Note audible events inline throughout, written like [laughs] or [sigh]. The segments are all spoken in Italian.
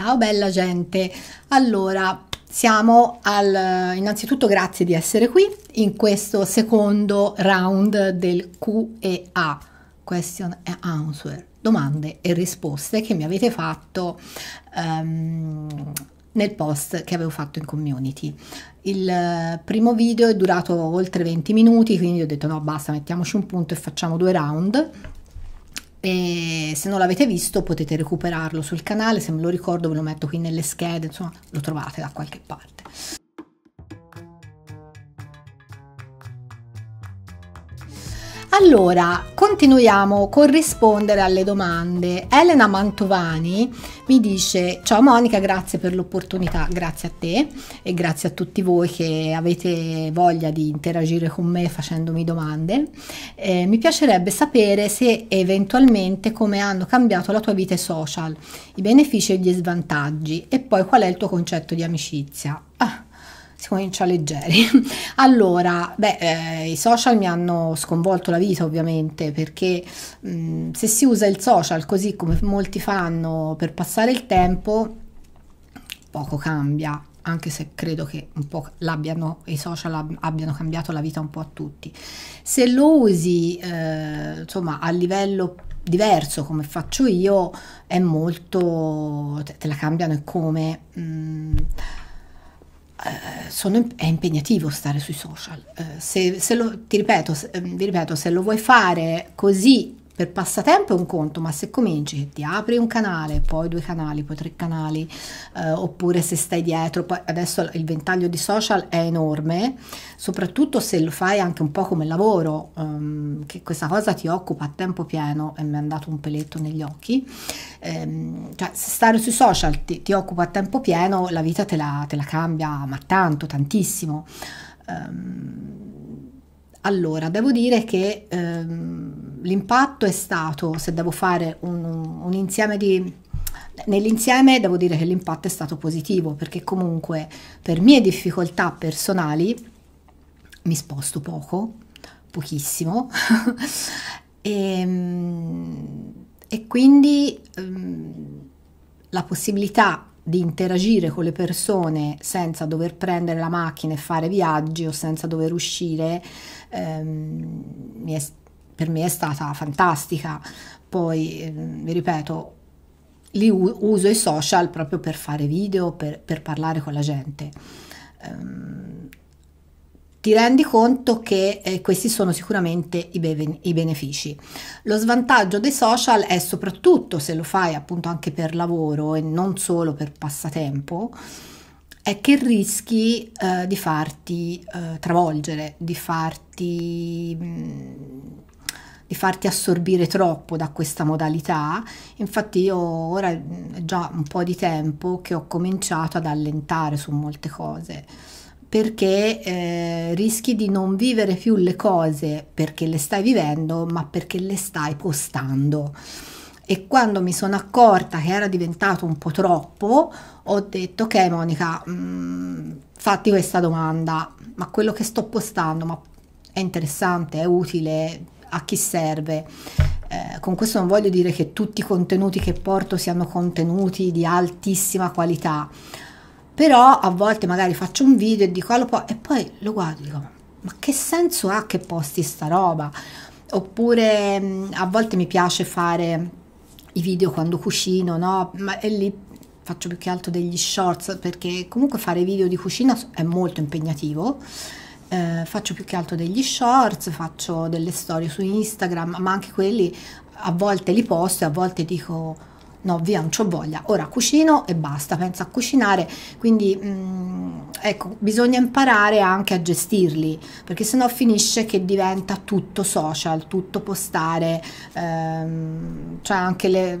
Ciao bella gente! Allora, siamo al... innanzitutto grazie di essere qui in questo secondo round del Q&A, Question and Answer, domande e risposte che mi avete fatto um, nel post che avevo fatto in community. Il primo video è durato oltre 20 minuti, quindi ho detto no basta, mettiamoci un punto e facciamo due round e se non l'avete visto potete recuperarlo sul canale, se me lo ricordo ve lo metto qui nelle schede, insomma lo trovate da qualche parte. Allora, continuiamo con rispondere alle domande. Elena Mantovani mi dice: Ciao Monica, grazie per l'opportunità, grazie a te e grazie a tutti voi che avete voglia di interagire con me facendomi domande. Eh, mi piacerebbe sapere se eventualmente come hanno cambiato la tua vita social, i benefici e gli svantaggi, e poi qual è il tuo concetto di amicizia. Ah si comincia leggeri. [laughs] allora, beh, eh, i social mi hanno sconvolto la vita ovviamente perché mh, mm, se si usa il social così come molti fanno per passare il tempo, poco cambia anche se credo che un po' i social abbiano cambiato la vita un po' a tutti. Se lo usi eh, insomma a livello diverso come faccio io, è molto te, te la cambiano e come. Mh, mm, eh, sono, è impegnativo stare sui social. Eh, se, se lo, ti ripeto, se, ehm, vi ripeto, se lo vuoi fare così per passatempo è un conto, ma se cominci che ti apri un canale, poi due canali, poi tre canali, eh, oppure se stai dietro, poi adesso il ventaglio di social è enorme, soprattutto se lo fai anche un po' come lavoro, ehm, che questa cosa ti occupa a tempo pieno e mi è andato un peletto negli occhi, ehm, cioè se stare sui social ti, ti, occupa a tempo pieno, la vita te la, te la cambia, ma tanto, tantissimo. Ehm, allora, devo dire che ehm, l'impatto è stato, se devo fare un, un insieme di... Nell'insieme devo dire che l'impatto è stato positivo perché comunque per mie difficoltà personali mi sposto poco, pochissimo [laughs] e, ehm, e, quindi ehm, la possibilità di interagire con le persone senza dover prendere la macchina e fare viaggi o senza dover uscire, ehm, è, per me è stata fantastica. Poi, ehm, vi ripeto, li uso i social proprio per fare video, per, per parlare con la gente. Ehm, ti rendi conto che eh, questi sono sicuramente i, be- i, benefici. Lo svantaggio dei social è soprattutto se lo fai appunto anche per lavoro e non solo per passatempo, è che rischi eh, di farti eh, travolgere, di farti... Mh, mm, di farti assorbire troppo da questa modalità. Infatti io ora mm, è già un po' di tempo che ho cominciato ad allentare su molte cose perché eh, rischi di non vivere più le cose perché le stai vivendo, ma perché le stai postando. E quando mi sono accorta che era diventato un po' troppo, ho detto ok Monica, mh, mm, fatti questa domanda, ma quello che sto postando ma è interessante, è utile, a chi serve? Eh, con questo non voglio dire che tutti i contenuti che porto siano contenuti di altissima qualità, però a volte magari faccio un video e dico allora e poi lo guardo e dico ma che senso ha che posti sta roba oppure a volte mi piace fare i video quando cucino no ma e lì faccio più che altro degli shorts perché comunque fare video di cucina è molto impegnativo eh, faccio più che altro degli shorts, faccio delle storie su Instagram, ma anche quelli a volte li posto e a volte dico no via non ho voglia, ora cucino e basta, penso a cucinare, quindi mh, mm, ecco bisogna imparare anche a gestirli perché sennò finisce che diventa tutto social, tutto postare, ehm, cioè anche le,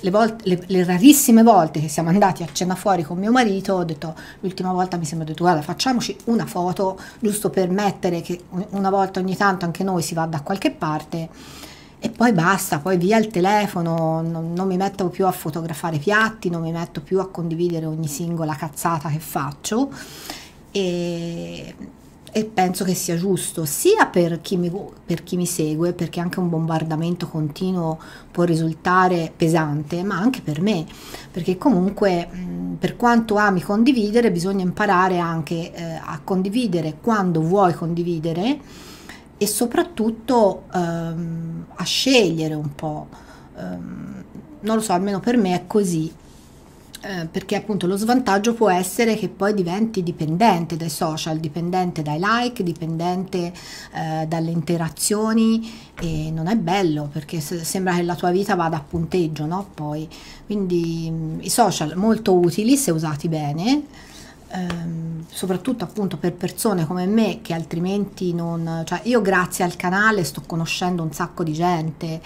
le, volte, le, le, rarissime volte che siamo andati a cena fuori con mio marito, ho detto l'ultima volta mi sembra detto guarda facciamoci una foto giusto per mettere che una volta ogni tanto anche noi si va da qualche parte e poi basta, poi via il telefono, non, non, mi metto più a fotografare piatti, non mi metto più a condividere ogni singola cazzata che faccio e, e penso che sia giusto sia per chi, mi, per chi, mi, segue, perché anche un bombardamento continuo può risultare pesante, ma anche per me, perché comunque per quanto ami condividere bisogna imparare anche eh, a condividere quando vuoi condividere e soprattutto ehm, a scegliere un po'. Ehm, non lo so, almeno per me è così. Eh, perché appunto lo svantaggio può essere che poi diventi dipendente dai social, dipendente dai like, dipendente eh, dalle interazioni e non è bello perché se, sembra che la tua vita vada a punteggio, no? Poi quindi mm, i social molto utili se usati bene, ehm, soprattutto appunto per persone come me che altrimenti non... Cioè io grazie al canale sto conoscendo un sacco di gente,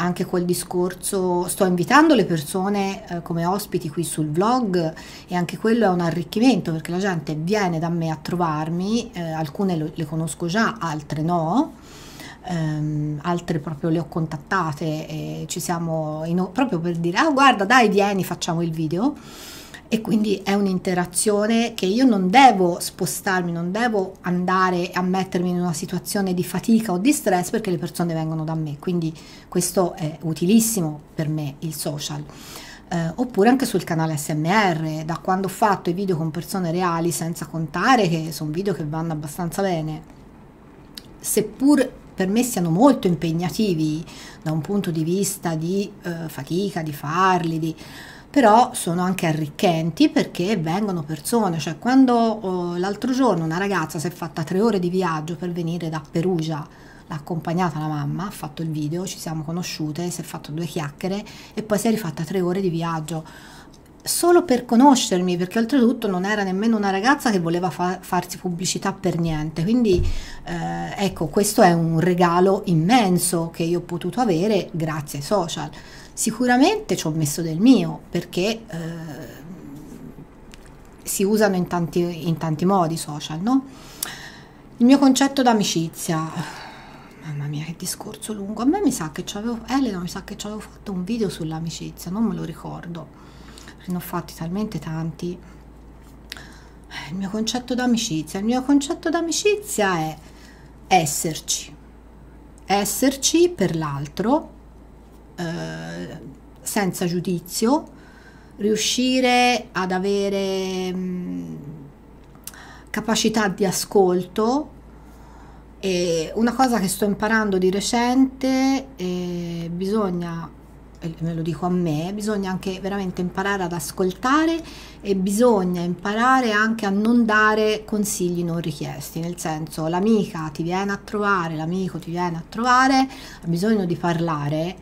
anche quel discorso, sto invitando le persone eh, come ospiti qui sul vlog e anche quello è un arricchimento perché la gente viene da me a trovarmi, eh, alcune lo, le conosco già, altre no. Um, altre proprio le ho contattate e ci siamo in, proprio per dire ah guarda dai vieni facciamo il video e quindi è un'interazione che io non devo spostarmi, non devo andare a mettermi in una situazione di fatica o di stress perché le persone vengono da me, quindi questo è utilissimo per me il social. Eh, oppure anche sul canale SMR, da quando ho fatto i video con persone reali, senza contare che sono video che vanno abbastanza bene, seppur per me siano molto impegnativi da un punto di vista di eh, fatica, di farli, di però sono anche arricchenti perché vengono persone, cioè quando oh, l'altro giorno una ragazza si è fatta tre ore di viaggio per venire da Perugia, l'ha accompagnata la mamma, ha fatto il video, ci siamo conosciute, si è fatto due chiacchiere e poi si è rifatta tre ore di viaggio solo per conoscermi, perché oltretutto non era nemmeno una ragazza che voleva fa farsi pubblicità per niente. Quindi eh, ecco, questo è un regalo immenso che io ho potuto avere grazie ai social. Sicuramente ci ho messo del mio perché eh, si usano in tanti, in tanti modi i social, no? Il mio concetto d'amicizia, mamma mia che discorso lungo, a me mi sa che c'avevo, Elena mi sa che ci avevo fatto un video sull'amicizia, non me lo ricordo, ne ho fatti talmente tanti. Il mio concetto d'amicizia, il mio concetto d'amicizia è esserci, esserci per l'altro eh, senza giudizio, riuscire ad avere mh, mm, capacità di ascolto. E una cosa che sto imparando di recente, eh, bisogna e me lo dico a me, bisogna anche veramente imparare ad ascoltare e bisogna imparare anche a non dare consigli non richiesti, nel senso l'amica ti viene a trovare, l'amico ti viene a trovare, ha bisogno di parlare,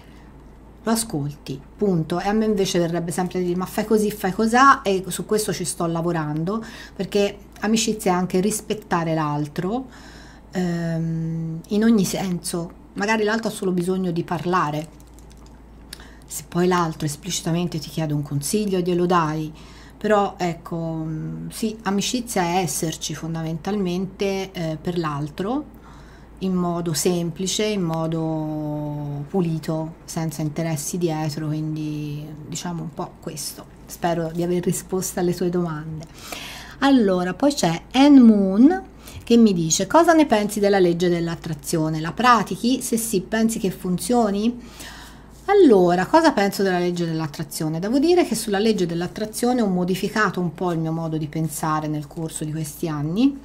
lo ascolti, punto. E a me invece verrebbe sempre di dire ma fai così, fai cos'ha e su questo ci sto lavorando perché amicizia è anche rispettare l'altro ehm, in ogni senso. Magari l'altro ha solo bisogno di parlare. Se poi l'altro esplicitamente ti chiede un consiglio, glielo dai. Però ecco, sì, amicizia è esserci fondamentalmente eh, per l'altro in modo semplice, in modo pulito, senza interessi dietro, quindi diciamo un po' questo. Spero di aver risposto alle tue domande. Allora, poi c'è Anne Moon che mi dice cosa ne pensi della legge dell'attrazione? La pratichi? Se sì, pensi che funzioni? Allora, cosa penso della legge dell'attrazione? Devo dire che sulla legge dell'attrazione ho modificato un po' il mio modo di pensare nel corso di questi anni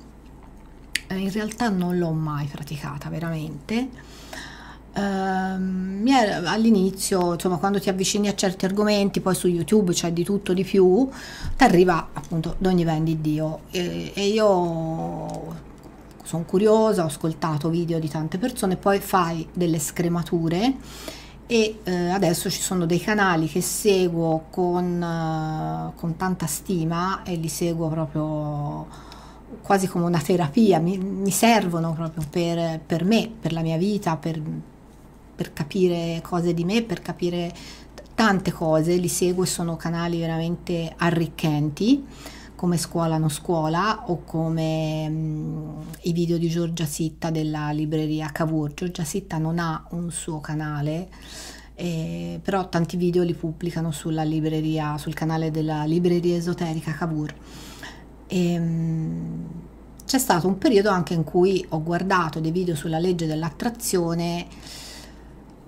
eh, in realtà non l'ho mai praticata veramente. Um, all'inizio, insomma, quando ti avvicini a certi argomenti, poi su YouTube c'è di tutto di più, ti arriva appunto d'ogni ben di Dio. E, e io sono curiosa, ho ascoltato video di tante persone, poi fai delle scremature e eh, adesso ci sono dei canali che seguo con, eh, con tanta stima e li seguo proprio quasi come una terapia, mi, mi servono proprio per, per, me, per la mia vita, per, per, capire cose di me, per capire tante cose, li seguo e sono canali veramente arricchenti come scuola non scuola o come mh, mm, i video di Giorgia Sitta della libreria Cavour. Giorgia Sitta non ha un suo canale, eh, però tanti video li pubblicano sulla libreria, sul canale della libreria esoterica Cavour e, ehm, c'è stato un periodo anche in cui ho guardato dei video sulla legge dell'attrazione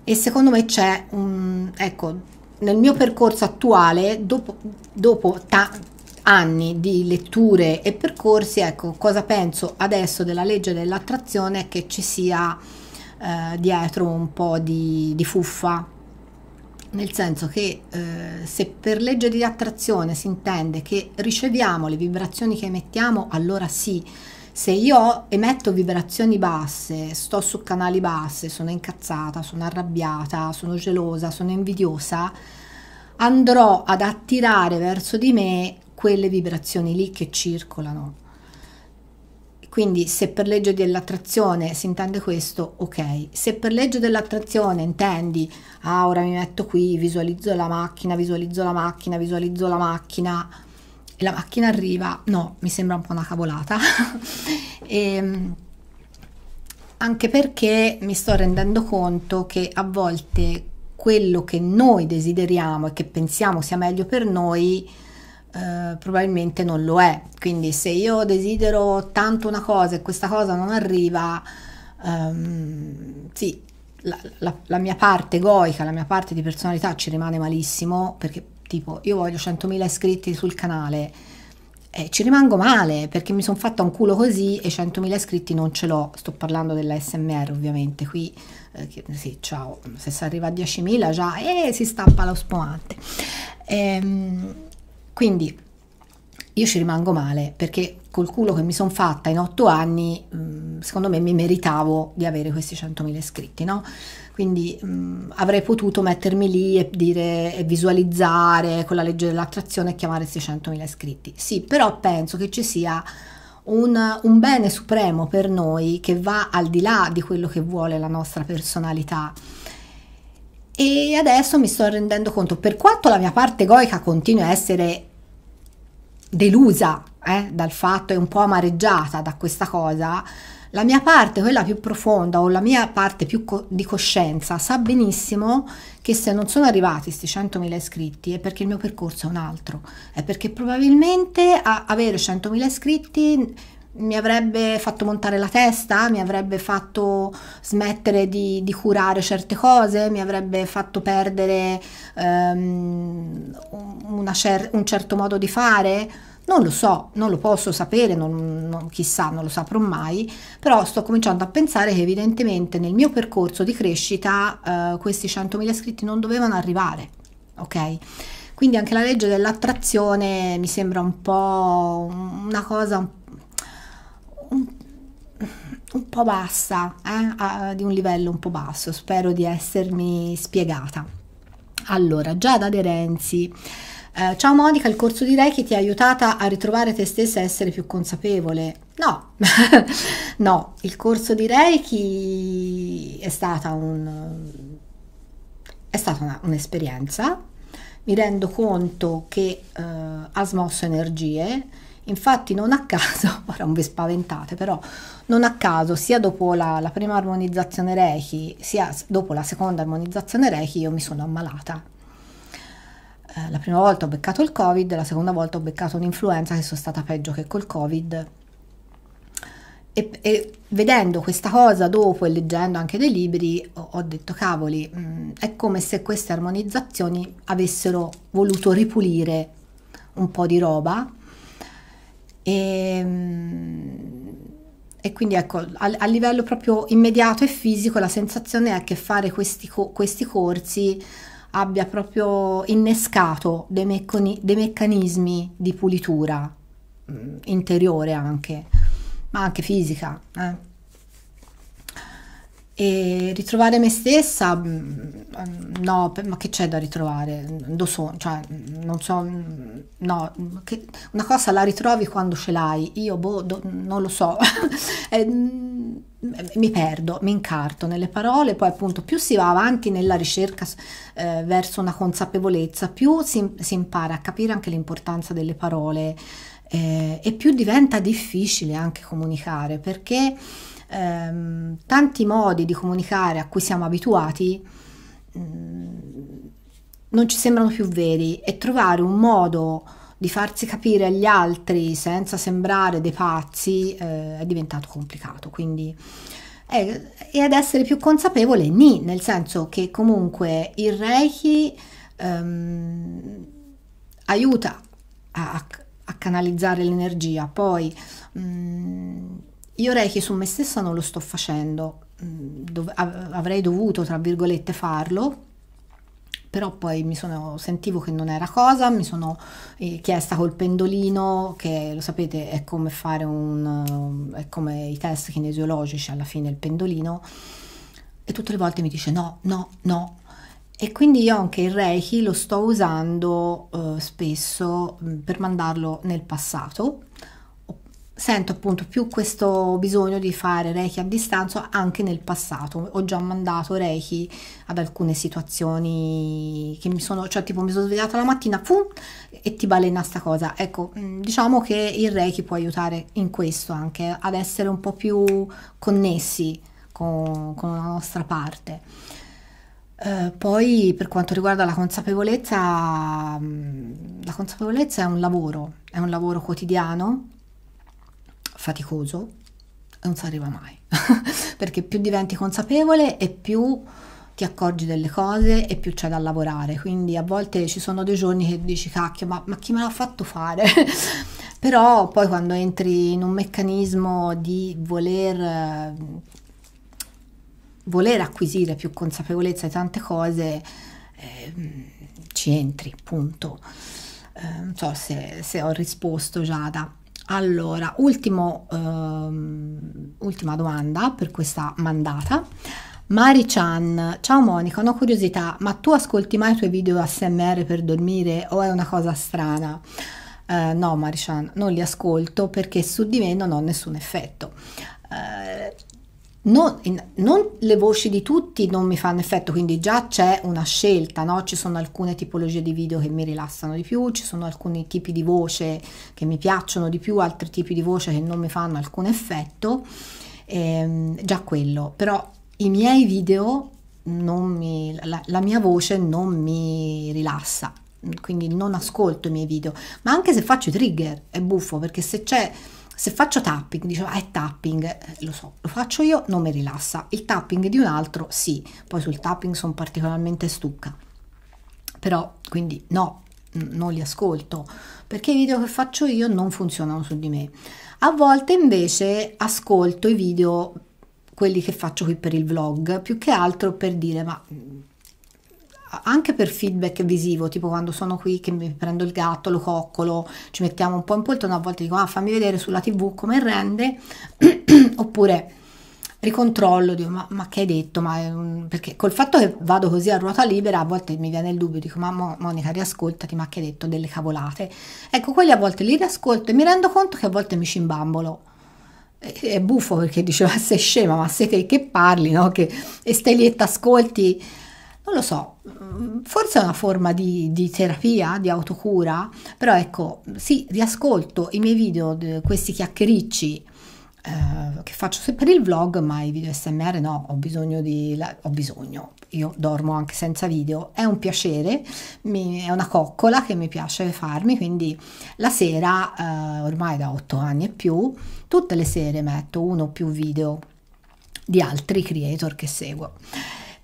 e secondo me c'è un ecco nel mio percorso attuale dopo, dopo anni di letture e percorsi ecco cosa penso adesso della legge dell'attrazione è che ci sia eh, dietro un po' di, di fuffa nel senso che eh, se per legge di attrazione si intende che riceviamo le vibrazioni che emettiamo, allora sì. Se io emetto vibrazioni basse, sto su canali basse, sono incazzata, sono arrabbiata, sono gelosa, sono invidiosa, andrò ad attirare verso di me quelle vibrazioni lì che circolano quindi se per legge dell'attrazione si intende questo, ok. Se per legge dell'attrazione intendi, ah ora mi metto qui, visualizzo la macchina, visualizzo la macchina, visualizzo la macchina e la macchina arriva, no, mi sembra un po' una cavolata. [laughs] e, ehm, anche perché mi sto rendendo conto che a volte quello che noi desideriamo e che pensiamo sia meglio per noi eh, probabilmente non lo è. Quindi se io desidero tanto una cosa e questa cosa non arriva, ehm, sì, la, la, la, mia parte egoica, la mia parte di personalità ci rimane malissimo perché tipo io voglio 100.000 iscritti sul canale. Eh, ci rimango male perché mi sono fatta un culo così e 100.000 iscritti non ce l'ho. Sto parlando della SMR ovviamente, qui eh, sì, ciao, se si arriva a 10.000 già eh, si stappa lo spumante. Ehm, quindi io ci rimango male perché col culo che mi sono fatta in otto anni, mm, secondo me mi meritavo di avere questi 100.000 iscritti, no? Quindi mh, mm, avrei potuto mettermi lì e dire e visualizzare con la legge dell'attrazione e chiamare 600.000 iscritti. Sì, però penso che ci sia un, un bene supremo per noi che va al di là di quello che vuole la nostra personalità e adesso mi sto rendendo conto, per quanto la mia parte egoica continui a essere delusa eh, dal fatto e un po' amareggiata da questa cosa, la mia parte, quella più profonda o la mia parte più co- di coscienza, sa benissimo che se non sono arrivati questi 100.000 iscritti è perché il mio percorso è un altro, è perché probabilmente avere 100.000 iscritti mi avrebbe fatto montare la testa, mi avrebbe fatto smettere di, di curare certe cose, mi avrebbe fatto perdere um, cer un certo modo di fare. Non lo so, non lo posso sapere, non, non, chissà, non lo saprò mai, però sto cominciando a pensare che evidentemente nel mio percorso di crescita uh, questi 100.000 iscritti non dovevano arrivare, ok? Quindi anche la legge dell'attrazione mi sembra un po' una cosa un po' un po' bassa, eh? ah, di un livello un po' basso, spero di essermi spiegata. Allora, Giada De Renzi. Eh, ciao Monica, il corso di Reiki ti ha aiutata a ritrovare te stessa e essere più consapevole. No, [laughs] no, il corso di Reiki è stata un'esperienza. Mi rendo conto che eh, ha smosso energie, Infatti non a caso, [laughs] ora non vi spaventate però, non a caso sia dopo la, la prima armonizzazione Reiki sia dopo la seconda armonizzazione Reiki io mi sono ammalata. Eh, la prima volta ho beccato il Covid, la seconda volta ho beccato un'influenza che sono stata peggio che col Covid. E, e, vedendo questa cosa dopo e leggendo anche dei libri ho, ho detto cavoli mh, mm, è come se queste armonizzazioni avessero voluto ripulire un po' di roba e, ehm, e quindi ecco, a, a, livello proprio immediato e fisico la sensazione è che fare questi, questi corsi abbia proprio innescato dei, mecconi, dei meccanismi di pulitura mm, interiore anche, ma anche fisica. Eh. E ritrovare me stessa, mm, mm, no, ma che c'è da ritrovare? Do mm, so, cioè, non so, no, che, una cosa la ritrovi quando ce l'hai, io boh, do, non lo so, [laughs] eh, mi perdo, mi incarto nelle parole, poi appunto più si va avanti nella ricerca eh, verso una consapevolezza, più si, si impara a capire anche l'importanza delle parole eh, e più diventa difficile anche comunicare perché ehm, tanti modi di comunicare a cui siamo abituati mm, non ci sembrano più veri e trovare un modo di farsi capire agli altri senza sembrare dei pazzi eh, è diventato complicato. Quindi, eh, e ad essere più consapevole, ni, nel senso che comunque il Reiki ehm, aiuta a, a, canalizzare l'energia, poi mh, mm, io Reiki su me stessa non lo sto facendo, mm, Dov avrei dovuto, tra virgolette, farlo, però poi mi sono, sentivo che non era cosa, mi sono eh, chiesta col pendolino, che lo sapete è come fare un, è come i test kinesiologici alla fine il pendolino, e tutte le volte mi dice no, no, no. E quindi io anche il Reiki lo sto usando eh, spesso mm, per mandarlo nel passato, sento appunto più questo bisogno di fare Reiki a distanza anche nel passato. Ho già mandato Reiki ad alcune situazioni che mi sono, cioè tipo mi sono svegliata la mattina pum, e ti balena sta cosa. Ecco, mm, diciamo che il Reiki può aiutare in questo anche ad essere un po' più connessi con, con la nostra parte. Eh, poi per quanto riguarda la consapevolezza, mm, la consapevolezza è un lavoro, è un lavoro quotidiano faticoso, non si arriva mai, [laughs] perché più diventi consapevole e più ti accorgi delle cose e più c'è da lavorare, quindi a volte ci sono dei giorni che dici cacchio, ma, ma chi me l'ha fatto fare? [laughs] Però poi quando entri in un meccanismo di voler, voler acquisire più consapevolezza di tante cose, eh, ci entri, punto. Eh, non so se, se ho risposto Giada. Allora, ultimo, ehm, ultima domanda per questa mandata. Mari Chan, ciao Monica, una curiosità, ma tu ascolti mai i tuoi video ASMR per dormire o è una cosa strana? Eh, no, Mari Chan, non li ascolto perché su di me non ho nessun effetto non, non, le voci di tutti non mi fanno effetto, quindi già c'è una scelta, no? ci sono alcune tipologie di video che mi rilassano di più, ci sono alcuni tipi di voce che mi piacciono di più, altri tipi di voce che non mi fanno alcun effetto, ehm, già quello, però i miei video, mi, la, la mia voce non mi rilassa, quindi non ascolto i miei video, ma anche se faccio i trigger è buffo perché se c'è se faccio tapping, dicevo, ah, è tapping, lo so, lo faccio io, non mi rilassa. Il tapping di un altro, sì. Poi sul tapping sono particolarmente stucca. Però, quindi, no, non li ascolto, perché i video che faccio io non funzionano su di me. A volte invece ascolto i video, quelli che faccio qui per il vlog, più che altro per dire, ma anche per feedback visivo, tipo quando sono qui che mi prendo il gatto, lo coccolo, ci mettiamo un po' in poltrona, a volte dico ah fammi vedere sulla tv come rende, [clears throat] oppure ricontrollo, dico ma, ma, che hai detto, ma, perché col fatto che vado così a ruota libera a volte mi viene il dubbio, dico ma Monica riascoltati, ma che hai detto delle cavolate, ecco quelli a volte li riascolto e mi rendo conto che a volte mi cimbambolo è buffo perché diceva sei scema ma sei te che parli no? che, e stai lì e ascolti non lo so, mm, forse è una forma di, di, terapia, di autocura, però ecco, sì, riascolto i miei video, questi chiacchiericci eh, che faccio sempre per il vlog, ma i video SMR no, ho bisogno di... ho bisogno, io dormo anche senza video, è un piacere, mi, è una coccola che mi piace farmi, quindi la sera, eh, ormai da otto anni e più, tutte le sere metto uno o più video di altri creator che seguo.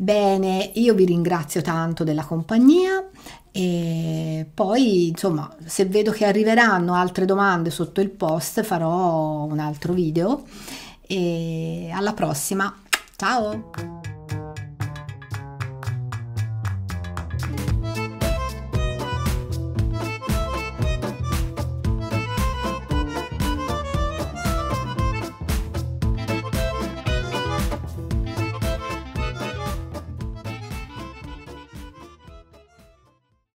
Bene, io vi ringrazio tanto della compagnia e poi insomma se vedo che arriveranno altre domande sotto il post farò un altro video e alla prossima, ciao!